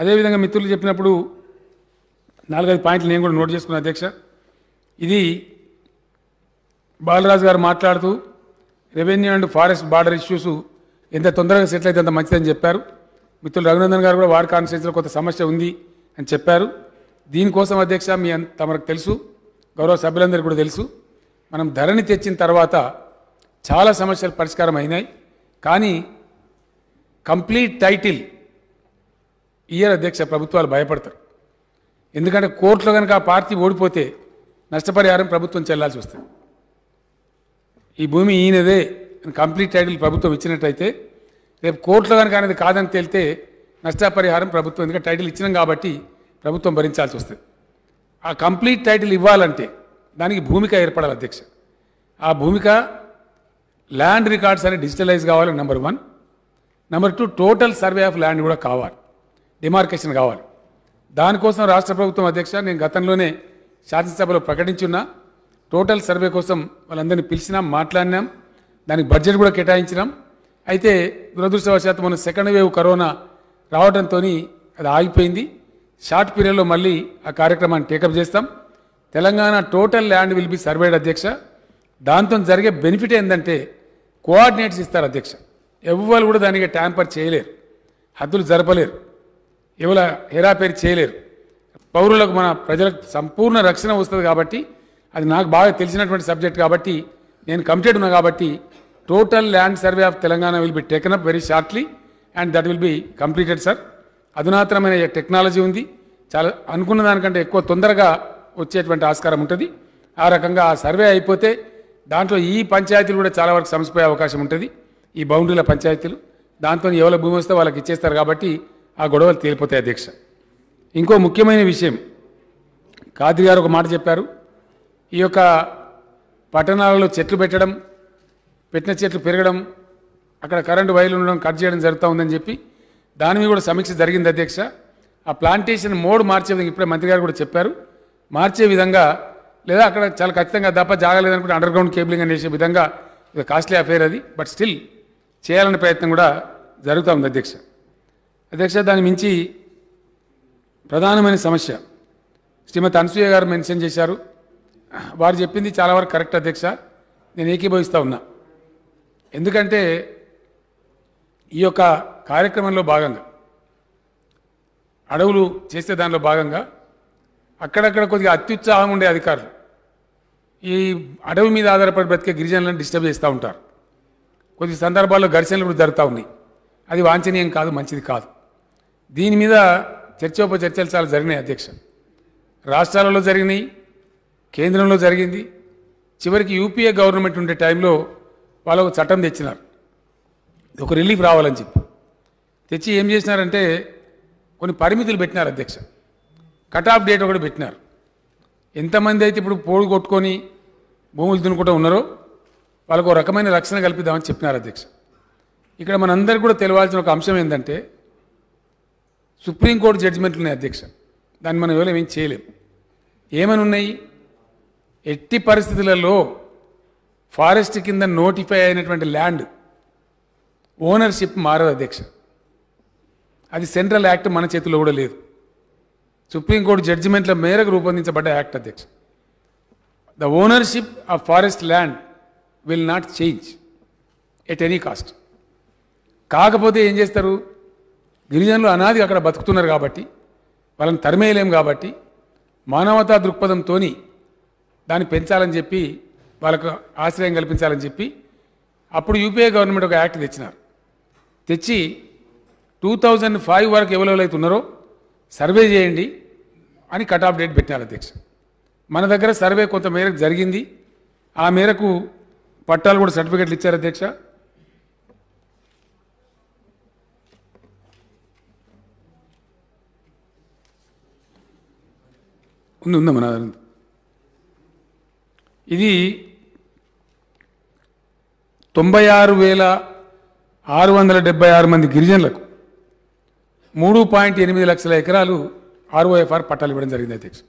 అదేవిధంగా మిత్రులు చెప్పినప్పుడు నాలుగైదు పాయింట్లు నేను కూడా నోట్ చేసుకున్నాను అధ్యక్ష ఇది బాలరాజు గారు మాట్లాడుతూ revenue and forest border issues ఎంత తొందరగా సెటిల్ అయితే అంత మంచిదని చెప్పారు మిత్రులు రఘునందన్ గారు కూడా వార్ కాన్స్టిట్యూన్సీలో కొంత సమస్య ఉంది అని చెప్పారు దీనికోసం అధ్యక్ష మీ తమకు తెలుసు గౌరవ సభ్యులందరికీ కూడా తెలుసు మనం ధరణి తెచ్చిన తర్వాత చాలా సమస్యలు పరిష్కారం అయినాయి కానీ కంప్లీట్ టైటిల్ ఇయర్ అధ్యక్ష ప్రభుత్వాలు భయపడతారు ఎందుకంటే కోర్టులో కనుక ఆ పార్టీ ఓడిపోతే నష్టపరిహారం ప్రభుత్వం చెల్లాల్సి వస్తుంది ఈ భూమి ఈయనదే కంప్లీట్ టైటిల్ ప్రభుత్వం ఇచ్చినట్టయితే రేపు కోర్టులో కనుక అనేది కాదని తేలితే నష్టపరిహారం ప్రభుత్వం ఎందుకంటే టైటిల్ ఇచ్చినాం కాబట్టి ప్రభుత్వం భరించాల్సి వస్తుంది ఆ కంప్లీట్ టైటిల్ ఇవ్వాలంటే దానికి భూమిక ఏర్పడాలి అధ్యక్ష ఆ భూమిక ల్యాండ్ రికార్డ్స్ అనేవి డిజిటలైజ్ కావాలి number one number two total survey of land కూడా కావాలి డిమార్కేషన్ కావాలి దానికోసం రాష్ట్ర ప్రభుత్వం అధ్యక్ష నేను గతంలోనే శాసనసభలో ప్రకటించున్నా టోటల్ సర్వే కోసం వాళ్ళందరినీ పిలిచినాం మాట్లాడినాం దానికి బడ్జెట్ కూడా కేటాయించినాం అయితే దురదృష్టవశాత్తు మన సెకండ్ వేవ్ కరోనా రావడంతో అది ఆగిపోయింది షార్ట్ పీరియడ్లో మళ్ళీ ఆ కార్యక్రమాన్ని టేకప్ చేస్తాం Telangana total land will be surveyed అధ్యక్ష దాంతో జరిగే బెనిఫిట్ ఏంటంటే కోఆర్డినేట్స్ ఇస్తారు అధ్యక్ష ఎవ్వరు కూడా దానికి ట్యాంపర్ చేయలేరు హద్దులు జరపలేరు ఎవల హెరాపేరి చేయలేరు పౌరులకు మన ప్రజలకు సంపూర్ణ రక్షణ వస్తుంది కాబట్టి అది నాకు బాగా తెలిసినటువంటి సబ్జెక్ట్ కాబట్టి నేను కమిటెడ్ ఉన్నా కాబట్టి total land survey of Telangana will be taken up very shortly and that will be completed sir అధునాతనమైన టెక్నాలజీ ఉంది చాలా అనుకున్న దానికంటే ఎక్కువ తొందరగా వచ్చేటువంటి ఆస్కారం ఉంటుంది ఆ రకంగా ఆ సర్వే అయిపోతే దాంట్లో ఈ పంచాయతీలు కూడా చాలా వరకు సమసిపోయే అవకాశం ఉంటుంది ఈ బౌండరీల పంచాయతీలు దాంతో ఎవరి భూమి వస్తే వాళ్ళకి ఇచ్చేస్తారు కాబట్టి ఆ గొడవలు తేలిపోతాయి అధ్యక్ష ఇంకో ముఖ్యమైన విషయం కాదిరి గారు ఒక మాట చెప్పారు ఈ యొక్క పట్టణాలలో చెట్లు పెట్టడం పెట్టిన చెట్లు పెరగడం అక్కడ కరెంటు వైర్లు ఉండడం కట్ చేయడం జరుగుతూ ఉందని చెప్పి దాని మీద కూడా సమీక్ష జరిగింది అధ్యక్ష ఆ ప్లాంటేషన్ మోడ్ మార్చే విధంగా ఇప్పుడే మంత్రి గారు కూడా చెప్పారు మార్చే విధంగా లేదా అక్కడ చాలా ఖచ్చితంగా జాగలేదు జాగలేదనుకుంటే అండర్ గ్రౌండ్ కేబులింగ్ అని విధంగా ఇది కాస్ట్లీ అఫేర్ అది బట్ స్టిల్ చేయాలనే ప్రయత్నం కూడా జరుగుతూ ఉంది అధ్యక్ష అధ్యక్ష దాని మించి ప్రధానమైన సమస్య శ్రీమతి అనసూయ గారు మెన్షన్ చేశారు వారు చెప్పింది చాలా వరకు కరెక్ట్ అధ్యక్ష నేను ఏకీభవిస్తూ ఉన్నా ఎందుకంటే ఈ యొక్క కార్యక్రమంలో భాగంగా అడవులు చేసే దానిలో భాగంగా అక్కడక్కడ కొద్దిగా అత్యుత్సాహం ఉండే అధికారులు ఈ అడవి మీద ఆధారపడి బ్రతికే గిరిజనులను డిస్టర్బ్ చేస్తూ ఉంటారు కొద్ది సందర్భాల్లో ఘర్షణలు కూడా జరుగుతూ ఉన్నాయి అది వాంఛనీయం కాదు మంచిది కాదు దీని మీద చర్చోపచర్చలు చాలా జరిగినాయి అధ్యక్ష రాష్ట్రాలలో జరిగినాయి కేంద్రంలో జరిగింది చివరికి యూపీఏ గవర్నమెంట్ ఉండే టైంలో వాళ్ళు ఒక చట్టం తెచ్చినారు ఒక రిలీఫ్ రావాలని చెప్పి తెచ్చి ఏం చేసినారంటే కొన్ని పరిమితులు పెట్టినారు అధ్యక్ష కట్ ఆఫ్ డేట్ ఒకటి పెట్టినారు ఎంతమంది అయితే ఇప్పుడు పోడు కొట్టుకొని భూములు తినుకుంటూ ఉన్నారో వాళ్ళకు రకమైన రక్షణ కల్పిద్దామని చెప్పినారు అధ్యక్ష ఇక్కడ మనందరికీ కూడా తెలియాల్సిన ఒక అంశం ఏంటంటే సుప్రీంకోర్టు జడ్జిమెంట్లు ఉన్నాయి అధ్యక్ష దాన్ని మనం ఎవరు ఏం చేయలేము ఏమని ఉన్నాయి ఎట్టి పరిస్థితులలో ఫారెస్ట్ కింద నోటిఫై అయినటువంటి ల్యాండ్ ఓనర్షిప్ మారదు అధ్యక్ష అది సెంట్రల్ యాక్ట్ మన చేతిలో కూడా లేదు సుప్రీంకోర్టు జడ్జిమెంట్ల మేరకు రూపొందించబడ్డ యాక్ట్ అధ్యక్ష the ownership of forest land will not change at any cost కాకపోతే ఏం చేస్తారు గిరిజనులు అనాది అక్కడ బతుకుతున్నారు కాబట్టి వాళ్ళని తరిమేయలేం కాబట్టి మానవతా దృక్పథంతో దాన్ని పెంచాలని చెప్పి వాళ్ళకు ఆశ్రయం కల్పించాలని చెప్పి అప్పుడు యూపీఏ గవర్నమెంట్ ఒక యాక్ట్ తెచ్చినారు తెచ్చి టూ థౌజండ్ ఫైవ్ వరకు ఎవరెవరైతే ఉన్నారో సర్వే చేయండి అని కట్ ఆఫ్ డేట్ పెట్టినారు అధ్యక్ష మన దగ్గర సర్వే కొంత మేరకు జరిగింది ఆ మేరకు పట్టాలు కూడా సర్టిఫికెట్లు ఇచ్చారు అధ్యక్ష ఉంది ఉందా మన ఇది తొంభై ఆరు వేల ఆరు వందల డెబ్బై ఆరు మంది గిరిజనులకు మూడు పాయింట్ ఎనిమిది లక్షల ఎకరాలు ఆర్ఓఎఫ్ఆర్ పట్టాలు ఇవ్వడం జరిగింది అధ్యక్ష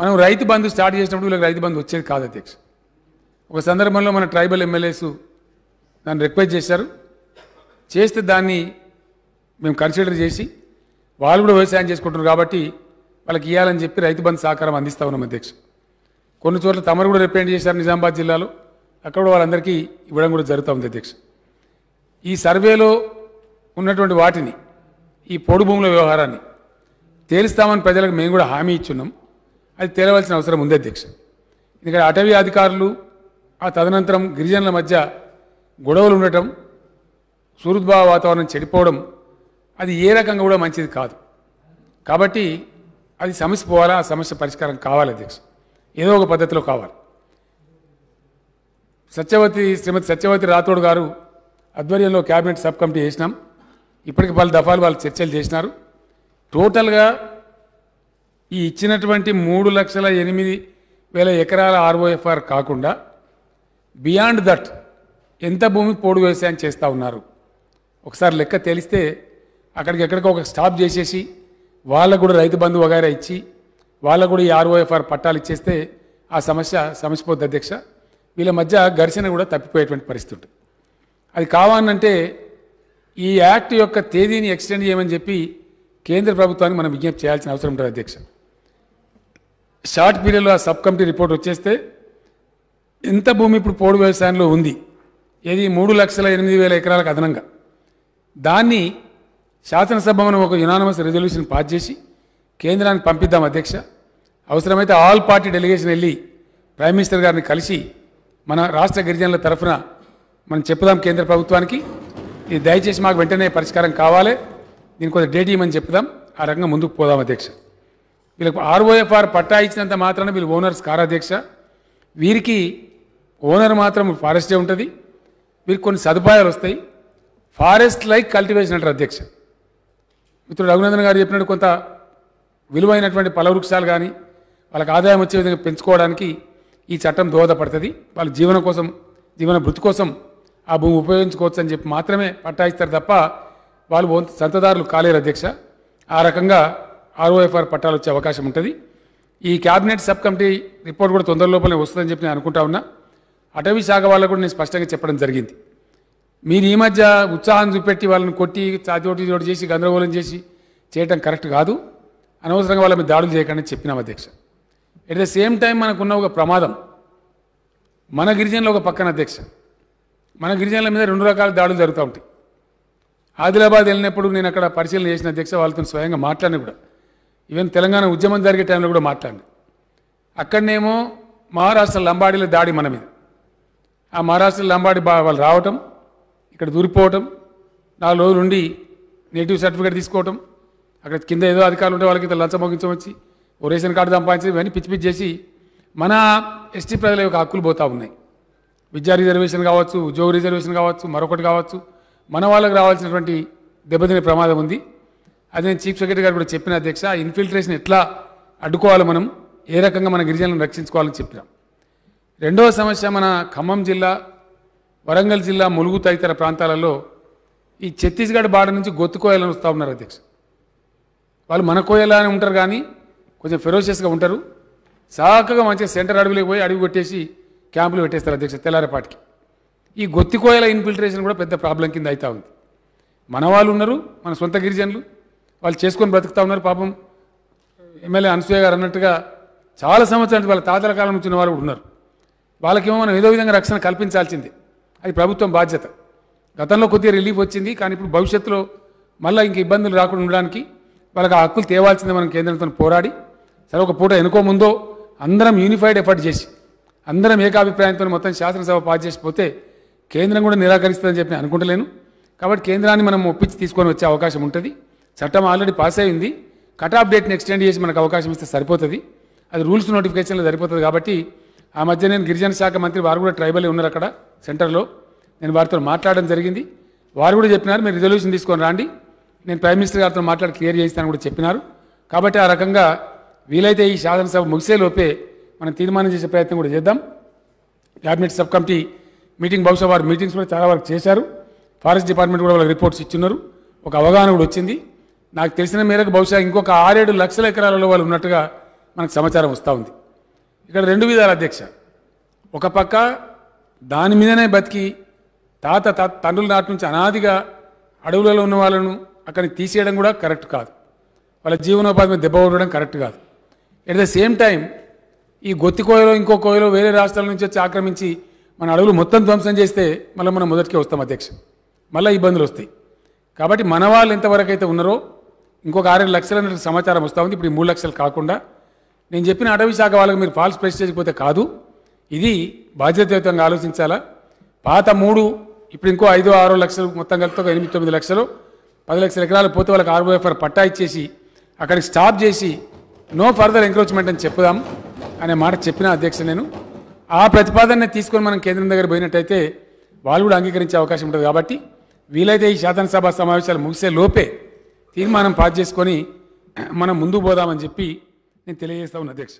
మనం రైతు బంధు స్టార్ట్ చేసినప్పుడు వీళ్ళకి రైతు బంధు వచ్చేది కాదు అధ్యక్ష ఒక సందర్భంలో మన ట్రైబల్ ఎమ్మెల్యేస్ దాన్ని రిక్వెస్ట్ చేశారు చేస్తే దాన్ని మేము కన్సిడర్ చేసి వాళ్ళు కూడా వ్యవసాయం చేసుకుంటున్నారు కాబట్టి వాళ్ళకి ఇవ్వాలని చెప్పి రైతు బంధు సహకారం అందిస్తా ఉన్నాం అధ్యక్ష కొన్ని చోట్ల తమరు కూడా రిప్రజెంట్ చేశారు నిజామాబాద్ జిల్లాలో అక్కడ కూడా వాళ్ళందరికీ ఇవ్వడం కూడా జరుగుతూ ఉంది అధ్యక్ష ఈ సర్వేలో ఉన్నటువంటి వాటిని ఈ పొడు భూముల వ్యవహారాన్ని తేలుస్తామని ప్రజలకు మేము కూడా హామీ ఇచ్చున్నాం అది తేలవలసిన అవసరం ఉంది అధ్యక్ష ఎందుకంటే అటవీ అధికారులు ఆ తదనంతరం గిరిజనుల మధ్య గొడవలు ఉండటం సూరుద్భావ వాతావరణం చెడిపోవడం అది ఏ రకంగా కూడా మంచిది కాదు కాబట్టి అది సమస్య పోవాలా ఆ సమస్య పరిష్కారం కావాలి అధ్యక్ష ఏదో ఒక పద్ధతిలో కావాలి సత్యవతి శ్రీమతి సత్యవతి రాథోడ్ గారు ఆధ్వర్యంలో క్యాబినెట్ సబ్ కమిటీ చేసినాం ఇప్పటికి పలు దఫాలు వాళ్ళు చర్చలు చేసినారు టోటల్గా ఈ ఇచ్చినటువంటి మూడు లక్షల ఎనిమిది వేల ఎకరాల ఆర్ఓఎఫ్ఆర్ కాకుండా బియాండ్ దట్ ఎంత భూమి పోడు వ్యవసాయం చేస్తూ ఉన్నారు ఒకసారి లెక్క తెలిస్తే అక్కడికి ఎక్కడికో ఒక స్టాప్ చేసేసి వాళ్ళకు కూడా రైతు బంధు వగైరా ఇచ్చి వాళ్ళకు కూడా ఈ ఆర్ఓఎఫ్ఆర్ పట్టాలు ఇచ్చేస్తే ఆ సమస్య సమసిపోద్ది అధ్యక్ష వీళ్ళ మధ్య ఘర్షణ కూడా తప్పిపోయేటువంటి పరిస్థితి ఉంటుంది అది కావాలంటే ఈ యాక్ట్ యొక్క తేదీని ఎక్స్టెండ్ చేయమని చెప్పి కేంద్ర ప్రభుత్వానికి మనం విజ్ఞప్తి చేయాల్సిన అవసరం ఉంటుంది అధ్యక్ష షార్ట్ పీరియడ్లో ఆ సబ్ కమిటీ రిపోర్ట్ వచ్చేస్తే ఇంత భూమి ఇప్పుడు పోడు వ్యవసాయంలో ఉంది ఇది మూడు లక్షల ఎనిమిది వేల ఎకరాలకు అదనంగా దాన్ని శాసనసభ మనం ఒక యునానమస్ రెజల్యూషన్ పాస్ చేసి కేంద్రానికి పంపిద్దాం అధ్యక్ష అవసరమైతే ఆల్ పార్టీ డెలిగేషన్ వెళ్ళి ప్రైమ్ మినిస్టర్ గారిని కలిసి మన రాష్ట్ర గిరిజనుల తరఫున మనం చెప్పుదాం కేంద్ర ప్రభుత్వానికి ఇది దయచేసి మాకు వెంటనే పరిష్కారం కావాలి దీనికి కొంత డేట్ ఇవ్వమని చెప్పుదాం ఆ రకంగా ముందుకు పోదాం అధ్యక్ష వీళ్ళకు ఆర్ఓఎఫ్ఆర్ పట్టా ఇచ్చినంత మాత్రాన వీళ్ళు ఓనర్స్ కారు అధ్యక్ష వీరికి ఓనర్ మాత్రం ఫారెస్టే ఉంటుంది వీరికి కొన్ని సదుపాయాలు వస్తాయి ఫారెస్ట్ లైక్ కల్టివేషన్ అంటారు అధ్యక్ష మిత్రుడు రఘునందన్ గారు చెప్పినట్టు కొంత విలువైనటువంటి వృక్షాలు కానీ వాళ్ళకి ఆదాయం వచ్చే విధంగా పెంచుకోవడానికి ఈ చట్టం దోహదపడుతుంది వాళ్ళ జీవనం కోసం జీవన భృతి కోసం ఆ భూమి ఉపయోగించుకోవచ్చు అని చెప్పి మాత్రమే పట్టాయిస్తారు తప్ప వాళ్ళు సంతదారులు కాలేరు అధ్యక్ష ఆ రకంగా ఆర్ఓఎఫ్ఆర్ పట్టాలు వచ్చే అవకాశం ఉంటుంది ఈ క్యాబినెట్ సబ్ కమిటీ రిపోర్ట్ కూడా తొందర లోపలే వస్తుందని చెప్పి నేను అనుకుంటా ఉన్నా అటవీ శాఖ వాళ్ళకు కూడా నేను స్పష్టంగా చెప్పడం జరిగింది మీరు ఈ మధ్య ఉత్సాహం చూపెట్టి వాళ్ళని కొట్టి చాచోటి చోటు చేసి గందరగోళం చేసి చేయటం కరెక్ట్ కాదు అనవసరంగా వాళ్ళ మీద దాడులు చేయకండి చెప్పినాం అధ్యక్ష ఎట్ ద సేమ్ టైం మనకున్న ఒక ప్రమాదం మన గిరిజనులు ఒక పక్కన అధ్యక్ష మన గిరిజనుల మీద రెండు రకాల దాడులు జరుగుతూ ఉంటాయి ఆదిలాబాద్ వెళ్ళినప్పుడు నేను అక్కడ పరిశీలన చేసిన అధ్యక్ష వాళ్ళతో స్వయంగా మాట్లాడిన కూడా ఈవెన్ తెలంగాణ ఉద్యమం జరిగే టైంలో కూడా మాట్లాడి అక్కడనేమో మహారాష్ట్ర లంబాడీల దాడి మన మీద ఆ మహారాష్ట్ర లంబాడి వాళ్ళు రావటం ఇక్కడ దూరిపోవటం నాలుగు రోజులు ఉండి నెగిటివ్ సర్టిఫికేట్ తీసుకోవటం అక్కడ కింద ఏదో అధికారులు ఉంటే వాళ్ళకి ఇంత లంచం మోగించవచ్చి ఓ రేషన్ కార్డు సంపాదించి ఇవన్నీ పిచ్చి పిచ్చి చేసి మన ఎస్టీ ప్రజల యొక్క హక్కులు పోతూ ఉన్నాయి విద్యా రిజర్వేషన్ కావచ్చు ఉద్యోగ రిజర్వేషన్ కావచ్చు మరొకటి కావచ్చు మన వాళ్ళకి రావాల్సినటువంటి దెబ్బతినే ప్రమాదం ఉంది అది నేను చీఫ్ సెక్రటరీ గారు కూడా చెప్పిన అధ్యక్ష ఇన్ఫిల్ట్రేషన్ ఎట్లా అడ్డుకోవాలి మనం ఏ రకంగా మన గిరిజనులను రక్షించుకోవాలని చెప్పినాం రెండవ సమస్య మన ఖమ్మం జిల్లా వరంగల్ జిల్లా ములుగు తదితర ప్రాంతాలలో ఈ ఛత్తీస్గఢ్ బాడ నుంచి గొత్తుకోయలను వస్తూ ఉన్నారు అధ్యక్ష వాళ్ళు మన కోయలానే ఉంటారు కానీ కొంచెం ఫెరోషియస్గా ఉంటారు సాకగా మంచిగా సెంటర్ అడవిలోకి పోయి అడవి కొట్టేసి క్యాంపులు పెట్టేస్తారు అధ్యక్ష తెల్లారేపాటికి ఈ గొత్తికోయల ఇన్ఫిల్ట్రేషన్ కూడా పెద్ద ప్రాబ్లం కింద అవుతూ ఉంది మన వాళ్ళు ఉన్నారు మన సొంత గిరిజనులు వాళ్ళు చేసుకొని బ్రతుకుతూ ఉన్నారు పాపం ఎమ్మెల్యే అనసూయ గారు అన్నట్టుగా చాలా సంవత్సరాలు వాళ్ళ తాతల కాలం నుంచి ఉన్న వాళ్ళు ఉన్నారు వాళ్ళకేమో మనం ఏదో విధంగా రక్షణ కల్పించాల్సిందే అది ప్రభుత్వం బాధ్యత గతంలో కొద్దిగా రిలీఫ్ వచ్చింది కానీ ఇప్పుడు భవిష్యత్తులో మళ్ళీ ఇంక ఇబ్బందులు రాకుండా ఉండడానికి వాళ్ళకి హక్కులు తేవాల్సిందే మనం కేంద్రంతో పోరాడి సరే ఒక పూట ఎనుకో ముందో అందరం యూనిఫైడ్ ఎఫర్ట్ చేసి అందరం ఏకాభిప్రాయంతో మొత్తం శాసనసభ పాస్ చేసిపోతే కేంద్రం కూడా నిరాకరిస్తుందని చెప్పి అనుకుంటలేను కాబట్టి కేంద్రాన్ని మనం ఒప్పించి తీసుకొని వచ్చే అవకాశం ఉంటుంది చట్టం ఆల్రెడీ పాస్ అయింది కట్ ఆఫ్ డేట్ని ఎక్స్టెండ్ చేసి మనకు అవకాశం ఇస్తే సరిపోతుంది అది రూల్స్ నోటిఫికేషన్లో సరిపోతుంది కాబట్టి ఆ మధ్య నేను గిరిజన శాఖ మంత్రి వారు కూడా ట్రైబల్ ఉన్నారు అక్కడ సెంటర్లో నేను వారితో మాట్లాడడం జరిగింది వారు కూడా చెప్పినారు మీరు రిజల్యూషన్ తీసుకొని రండి నేను ప్రైమ్ మినిస్టర్ గారితో మాట్లాడి క్లియర్ చేస్తానని కూడా చెప్పినారు కాబట్టి ఆ రకంగా వీలైతే ఈ శాసనసభ ముగిసేలోపే మనం తీర్మానం చేసే ప్రయత్నం కూడా చేద్దాం క్యాబినెట్ సబ్ కమిటీ మీటింగ్ బహుశా వారు మీటింగ్స్ కూడా చాలా వరకు చేశారు ఫారెస్ట్ డిపార్ట్మెంట్ కూడా వాళ్ళకి రిపోర్ట్స్ ఇచ్చిన్నారు ఒక అవగాహన కూడా వచ్చింది నాకు తెలిసిన మేరకు బహుశా ఇంకొక ఆరేడు లక్షల ఎకరాలలో వాళ్ళు ఉన్నట్టుగా మనకు సమాచారం వస్తూ ఉంది ఇక్కడ రెండు విధాల అధ్యక్ష ఒక పక్క దాని మీదనే బతికి తాత తండ్రుల నాటి నుంచి అనాదిగా అడవులలో ఉన్న వాళ్ళను అక్కడికి తీసేయడం కూడా కరెక్ట్ కాదు వాళ్ళ జీవనోపాధి మీద దెబ్బ కొట్టడం కరెక్ట్ కాదు ఎట్ ద సేమ్ టైం ఈ గొత్తి కోయలో ఇంకో కోయలో వేరే రాష్ట్రాల నుంచి వచ్చి ఆక్రమించి మన అడవులు మొత్తం ధ్వంసం చేస్తే మళ్ళీ మనం మొదటికే వస్తాం అధ్యక్ష మళ్ళీ ఇబ్బందులు వస్తాయి కాబట్టి మన వాళ్ళు ఎంతవరకు అయితే ఉన్నారో ఇంకొక ఆరేడు లక్షల సమాచారం వస్తూ ఉంది ఇప్పుడు ఈ మూడు లక్షలు కాకుండా నేను చెప్పిన అటవీ శాఖ వాళ్ళకి మీరు ఫాల్స్ ప్రెస్ చేయకపోతే కాదు ఇది బాధ్యతాయుతంగా ఆలోచించాలా పాత మూడు ఇప్పుడు ఇంకో ఐదు ఆరు లక్షలు మొత్తం కలిపి ఒక ఎనిమిది తొమ్మిది లక్షలు పది లక్షల ఎకరాలు పోతే వాళ్ళకి ఆర్ఓఎఫ్ఆర్ పట్టా ఇచ్చేసి అక్కడికి స్టాప్ చేసి నో ఫర్దర్ ఎంక్రోచ్మెంట్ అని చెప్పుదాం అనే మాట చెప్పిన అధ్యక్ష నేను ఆ ప్రతిపాదన తీసుకొని మనం కేంద్రం దగ్గర పోయినట్టయితే వాళ్ళు కూడా అంగీకరించే అవకాశం ఉంటుంది కాబట్టి వీలైతే ఈ శాసనసభ సమావేశాలు ముగిసే లోపే తీర్మానం పాస్ చేసుకొని మనం ముందుకు పోదామని చెప్పి నేను తెలియజేస్తా ఉన్న అధ్యక్ష